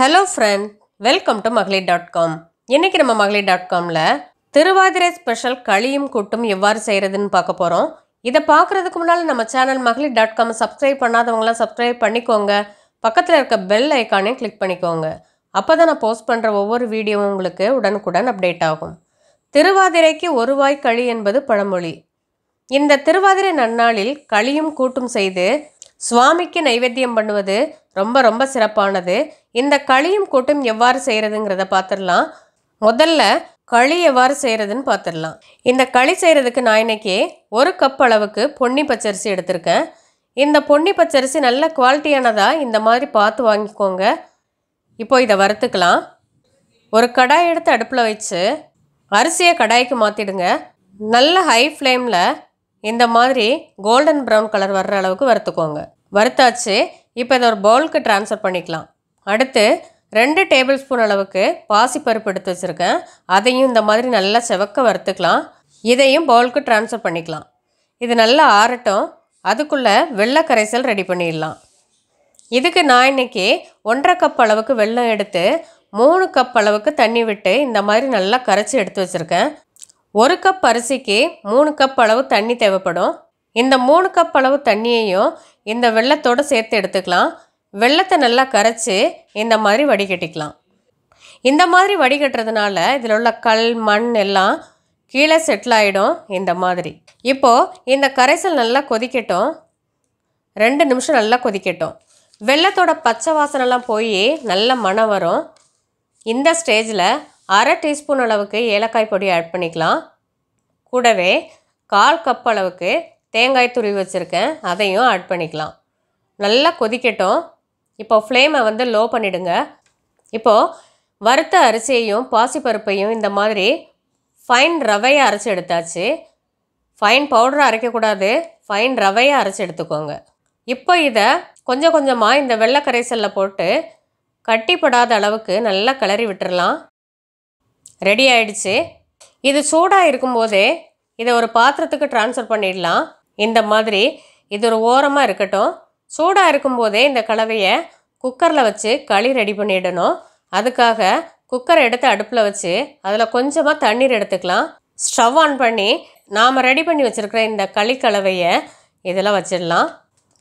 hello friend welcome to Magalir dot com இன்றைக்கி நம்ம Magalir dot காமில் திருவாதிரை ஸ்பெஷல் களியும் கூட்டும் எவ்வாறு செய்கிறதுன்னு பார்க்க போகிறோம் இதை பார்க்குறதுக்கு முன்னால் நம்ம channel Magalir dot com subscribe பண்ணாதவங்களாம் சப்ஸ்கிரைப் பண்ணிக்கோங்க பக்கத்தில் இருக்க பெல் ஐக்கானையும் கிளிக் பண்ணிக்கோங்க அப்போ தான் நான் போஸ்ட் பண்ணுற ஒவ்வொரு வீடியோவும் உங்களுக்கு உடனுக்குடன் அப்டேட் ஆகும் திருவாதிரைக்கு ஒரு வாய் களி என்பது பழமொழி இந்த திருவாதிரை நன்னாளில் களியும் கூட்டும் செய்து சுவாமிக்கு நைவேத்தியம் பண்ணுவது ரொம்ப ரொம்ப சிறப்பானது இந்த களியும் கூட்டும் எவ்வாறு செய்கிறதுங்கிறத பார்த்துடலாம் முதல்ல களி எவ்வாறு செய்கிறதுன்னு பார்த்துடலாம் இந்த களி செய்கிறதுக்கு நான் இன்றைக்கி ஒரு கப் அளவுக்கு பொன்னி பச்சரிசி எடுத்திருக்கேன் இந்த பொன்னி பச்சரிசி நல்ல குவாலிட்டியானதாக இந்த மாதிரி பார்த்து வாங்கிக்கோங்க இப்போ இதை வறுத்துக்கலாம் ஒரு கடாய் எடுத்து அடுப்பில் வச்சு அரிசியை கடாய்க்கு மாற்றிடுங்க நல்ல ஹை ஃப்ளேமில் இந்த மாதிரி கோல்டன் ப்ரௌன் கலர் வர்ற அளவுக்கு வறுத்துக்கோங்க வறுத்தாச்சு இப்போ இதை ஒரு பவுலுக்கு ட்ரான்ஸ்ஃபர் பண்ணிக்கலாம் அடுத்து ரெண்டு டேபிள் ஸ்பூன் அளவுக்கு பாசிப்பருப்பு எடுத்து வச்சுருக்கேன் அதையும் இந்த மாதிரி நல்லா செவக்க வறுத்துக்கலாம் இதையும் பவுலுக்கு ட்ரான்ஸ்ஃபர் பண்ணிக்கலாம் இது நல்லா ஆறட்டும் அதுக்குள்ளே வெள்ளை கரைசல் ரெடி பண்ணிடலாம் இதுக்கு நான் இன்றைக்கி ஒன்றரை கப் அளவுக்கு வெள்ளம் எடுத்து மூணு கப் அளவுக்கு தண்ணி விட்டு இந்த மாதிரி நல்லா கரைச்சி எடுத்து வச்சுருக்கேன் ஒரு கப் அரிசிக்கு மூணு கப் அளவு தண்ணி தேவைப்படும் இந்த மூணு கப் அளவு தண்ணியையும் இந்த வெள்ளத்தோடு சேர்த்து எடுத்துக்கலாம் வெள்ளத்தை நல்லா கரைச்சி இந்த மாதிரி வடிகட்டிக்கலாம் இந்த மாதிரி வடிகட்டுறதுனால இதில் உள்ள கல் மண் எல்லாம் கீழே செட்டில் ஆகிடும் இந்த மாதிரி இப்போது இந்த கரைசல் நல்லா கொதிக்கட்டும் ரெண்டு நிமிஷம் நல்லா கொதிக்கட்டும் வெள்ளத்தோட பச்சை வாசனைலாம் போய் நல்ல மனம் வரும் இந்த ஸ்டேஜில் அரை டீஸ்பூன் அளவுக்கு ஏலக்காய் பொடி ஆட் பண்ணிக்கலாம் கூடவே கால் கப் அளவுக்கு தேங்காய் துருவி வச்சுருக்கேன் அதையும் ஆட் பண்ணிக்கலாம் நல்லா கொதிக்கட்டும் இப்போ ஃப்ளேமை வந்து லோ பண்ணிவிடுங்க இப்போது வறுத்த அரிசியையும் பாசிப்பருப்பையும் இந்த மாதிரி ஃபைன் ரவையை அரைச்சி எடுத்தாச்சு ஃபைன் பவுடரை அரைக்கக்கூடாது ஃபைன் ரவையை அரைச்சி எடுத்துக்கோங்க இப்போ இதை கொஞ்சம் கொஞ்சமாக இந்த வெள்ளை கரைசலில் போட்டு கட்டிப்படாத அளவுக்கு நல்லா கிளறி விட்டுடலாம் ரெடி ஆயிடுச்சு இது சூடாக இருக்கும்போதே இதை ஒரு பாத்திரத்துக்கு ட்ரான்ஸ்ஃபர் பண்ணிடலாம் இந்த மாதிரி இது ஒரு ஓரமாக இருக்கட்டும் சூடாக இருக்கும்போதே இந்த கலவையை குக்கரில் வச்சு களி ரெடி பண்ணிடணும் அதுக்காக குக்கரை எடுத்து அடுப்பில் வச்சு அதில் கொஞ்சமாக தண்ணீர் எடுத்துக்கலாம் ஸ்டவ் ஆன் பண்ணி நாம் ரெடி பண்ணி வச்சுருக்கிற இந்த களி கலவையை இதெல்லாம் வச்சிடலாம்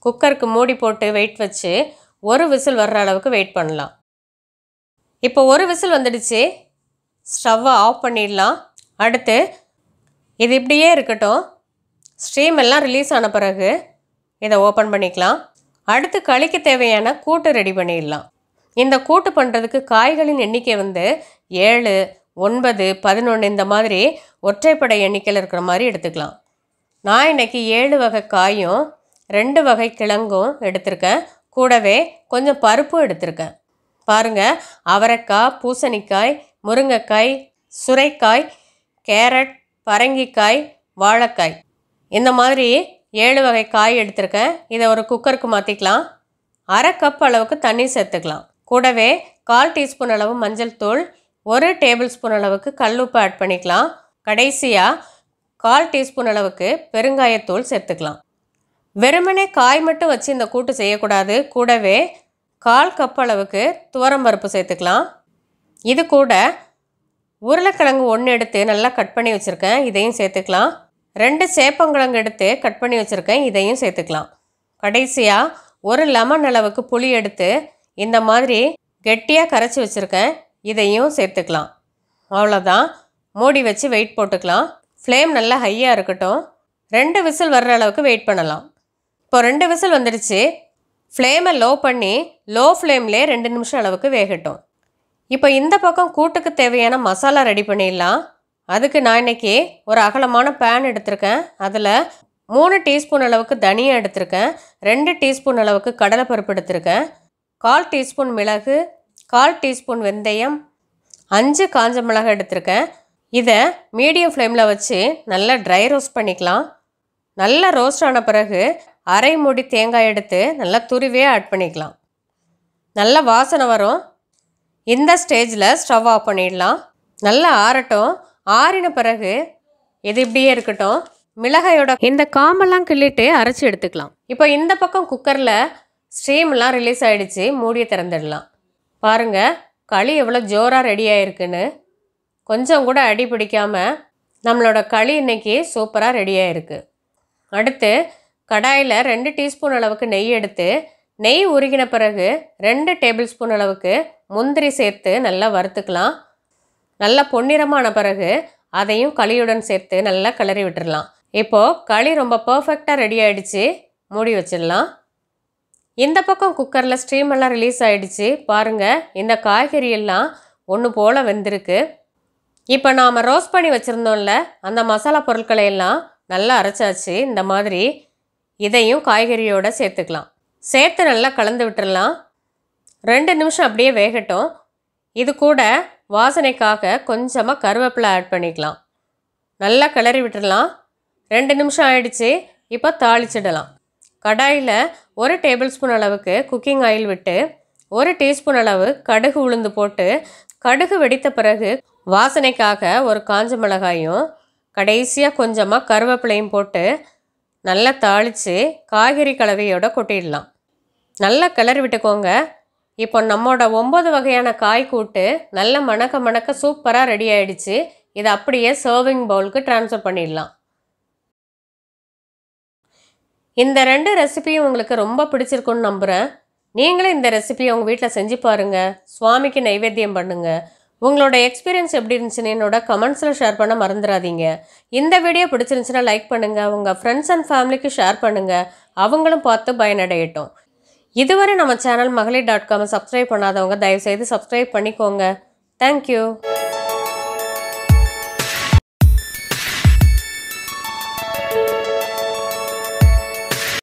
குக்கருக்கு மூடி போட்டு வெயிட் வச்சு ஒரு விசில் வர்ற அளவுக்கு வெயிட் பண்ணலாம் இப்போ ஒரு விசில் வந்துடுச்சு ஸ்டவ்வை ஆஃப் பண்ணிடலாம் அடுத்து இது இப்படியே இருக்கட்டும் ஸ்ட்ரீம் எல்லாம் ரிலீஸ் ஆன பிறகு இதை ஓப்பன் பண்ணிக்கலாம் அடுத்து களிக்க தேவையான கூட்டு ரெடி பண்ணிடலாம் இந்த கூட்டு பண்ணுறதுக்கு காய்களின் எண்ணிக்கை வந்து ஏழு ஒன்பது பதினொன்று இந்த மாதிரி ஒற்றைப்படை எண்ணிக்கையில் இருக்கிற மாதிரி எடுத்துக்கலாம் நான் இன்றைக்கி ஏழு வகை காயும் ரெண்டு வகை கிழங்கும் எடுத்திருக்கேன் கூடவே கொஞ்சம் பருப்பும் எடுத்திருக்கேன் பாருங்கள் அவரைக்காய் பூசணிக்காய் முருங்கைக்காய் சுரைக்காய் கேரட் பரங்கிக்காய் வாழைக்காய் இந்த மாதிரி ஏழு வகை காய் எடுத்திருக்கேன் இதை ஒரு குக்கருக்கு மாற்றிக்கலாம் அரை கப் அளவுக்கு தண்ணி சேர்த்துக்கலாம் கூடவே கால் டீஸ்பூன் அளவு மஞ்சள் தூள் ஒரு டேபிள் ஸ்பூன் அளவுக்கு கல்லுப்பு ஆட் பண்ணிக்கலாம் கடைசியாக கால் டீஸ்பூன் அளவுக்கு பெருங்காயத்தூள் சேர்த்துக்கலாம் வெறுமனே காய் மட்டும் வச்சு இந்த கூட்டு செய்யக்கூடாது கூடவே கால் கப் அளவுக்கு துவரம்பருப்பு சேர்த்துக்கலாம் இது கூட உருளைக்கிழங்கு ஒன்று எடுத்து நல்லா கட் பண்ணி வச்சுருக்கேன் இதையும் சேர்த்துக்கலாம் ரெண்டு சேப்பங்கிழங்கு எடுத்து கட் பண்ணி வச்சுருக்கேன் இதையும் சேர்த்துக்கலாம் கடைசியாக ஒரு லெமன் அளவுக்கு புளி எடுத்து இந்த மாதிரி கெட்டியாக கரைச்சி வச்சுருக்கேன் இதையும் சேர்த்துக்கலாம் அவ்வளோதான் மூடி வச்சு வெயிட் போட்டுக்கலாம் ஃப்ளேம் நல்லா ஹையாக இருக்கட்டும் ரெண்டு விசில் வர்ற அளவுக்கு வெயிட் பண்ணலாம் இப்போ ரெண்டு விசில் வந்துடுச்சு ஃப்ளேமை லோ பண்ணி லோ ஃப்ளேம்லேயே ரெண்டு நிமிஷம் அளவுக்கு வேகட்டும் இப்போ இந்த பக்கம் கூட்டுக்கு தேவையான மசாலா ரெடி பண்ணிடலாம் அதுக்கு நான் இன்றைக்கி ஒரு அகலமான பேன் எடுத்திருக்கேன் அதில் மூணு டீஸ்பூன் அளவுக்கு தனியா எடுத்திருக்கேன் ரெண்டு டீஸ்பூன் அளவுக்கு கடலைப்பருப்பு எடுத்திருக்கேன் கால் டீஸ்பூன் மிளகு கால் டீஸ்பூன் வெந்தயம் அஞ்சு காஞ்ச மிளகு எடுத்திருக்கேன் இதை மீடியம் ஃப்ளேமில் வச்சு நல்லா ட்ரை ரோஸ்ட் பண்ணிக்கலாம் நல்லா ரோஸ்ட் ஆன பிறகு அரை மூடி தேங்காய் எடுத்து நல்லா துருவே ஆட் பண்ணிக்கலாம் நல்லா வாசனை வரும் இந்த ஸ்டேஜில் ஸ்டவ் ஆஃப் பண்ணிடலாம் நல்லா ஆறட்டும் ஆறின பிறகு இது இப்படியே இருக்கட்டும் மிளகையோட இந்த காம்பெல்லாம் கிள்ளிட்டு அரைச்சி எடுத்துக்கலாம் இப்போ இந்த பக்கம் குக்கரில் ஸ்டீம்லாம் ரிலீஸ் ஆகிடுச்சு மூடியை திறந்துடலாம் பாருங்கள் களி எவ்வளோ ஜோராக ரெடி ஆகிருக்குன்னு கொஞ்சம் கூட அடி பிடிக்காமல் நம்மளோட களி இன்றைக்கி சூப்பராக ரெடி ஆகிருக்கு அடுத்து கடாயில் ரெண்டு டீஸ்பூன் அளவுக்கு நெய் எடுத்து நெய் உருகின பிறகு ரெண்டு டேபிள் ஸ்பூன் அளவுக்கு முந்திரி சேர்த்து நல்லா வறுத்துக்கலாம் நல்லா பொன்னிறமான பிறகு அதையும் களியுடன் சேர்த்து நல்லா கிளறி விட்டுடலாம் இப்போது களி ரொம்ப பர்ஃபெக்டாக ரெடி ஆகிடுச்சு மூடி வச்சிடலாம் இந்த பக்கம் குக்கரில் ஸ்ட்ரீமெல்லாம் எல்லாம் ரிலீஸ் ஆகிடுச்சு பாருங்கள் இந்த காய்கறி எல்லாம் ஒன்று போல் வெந்திருக்கு இப்போ நாம் ரோஸ்ட் பண்ணி வச்சுருந்தோம்ல அந்த மசாலா பொருட்களையெல்லாம் நல்லா அரைச்சாச்சு இந்த மாதிரி இதையும் காய்கறியோடு சேர்த்துக்கலாம் சேர்த்து நல்லா கலந்து விட்டுடலாம் ரெண்டு நிமிஷம் அப்படியே வேகட்டும் இது கூட வாசனைக்காக கொஞ்சமாக கருவேப்பிலை ஆட் பண்ணிக்கலாம் நல்லா கிளறி விட்டுடலாம் ரெண்டு நிமிஷம் ஆயிடுச்சு இப்போ தாளிச்சிடலாம் கடாயில் ஒரு டேபிள் ஸ்பூன் அளவுக்கு குக்கிங் ஆயில் விட்டு ஒரு டீஸ்பூன் அளவு கடுகு உளுந்து போட்டு கடுகு வெடித்த பிறகு வாசனைக்காக ஒரு காஞ்ச மிளகாயும் கடைசியாக கொஞ்சமாக கருவேப்பிலையும் போட்டு நல்லா தாளித்து காய்கறி கலவையோடு கொட்டிடலாம் நல்லா கிளறி விட்டுக்கோங்க இப்போ நம்மோட ஒம்பது வகையான காய் கூட்டு நல்ல மணக்க மணக்க சூப்பராக ரெடி ஆகிடுச்சு இதை அப்படியே சர்விங் பவுலுக்கு ட்ரான்ஸ்ஃபர் பண்ணிடலாம் இந்த ரெண்டு ரெசிபியும் உங்களுக்கு ரொம்ப பிடிச்சிருக்குன்னு நம்புகிறேன் நீங்களும் இந்த ரெசிபியை உங்கள் வீட்டில் செஞ்சு பாருங்கள் சுவாமிக்கு நைவேத்தியம் பண்ணுங்கள் உங்களோட எக்ஸ்பீரியன்ஸ் எப்படி இருந்துச்சுன்னு என்னோட கமெண்ட்ஸில் ஷேர் பண்ண மறந்துடாதீங்க இந்த வீடியோ பிடிச்சிருந்துச்சுன்னா லைக் பண்ணுங்கள் உங்கள் ஃப்ரெண்ட்ஸ் அண்ட் ஃபேமிலிக்கு ஷேர் பண்ணுங்கள் அவங்களும் பார்த்து பயனடையட்டும் இதுவரை நம்ம சேனல் மகளிர் டாட் காமை சப்ஸ்கிரைப் பண்ணாதவங்க தயவுசெய்து சப்ஸ்கிரைப் பண்ணிக்கோங்க தேங்க்யூ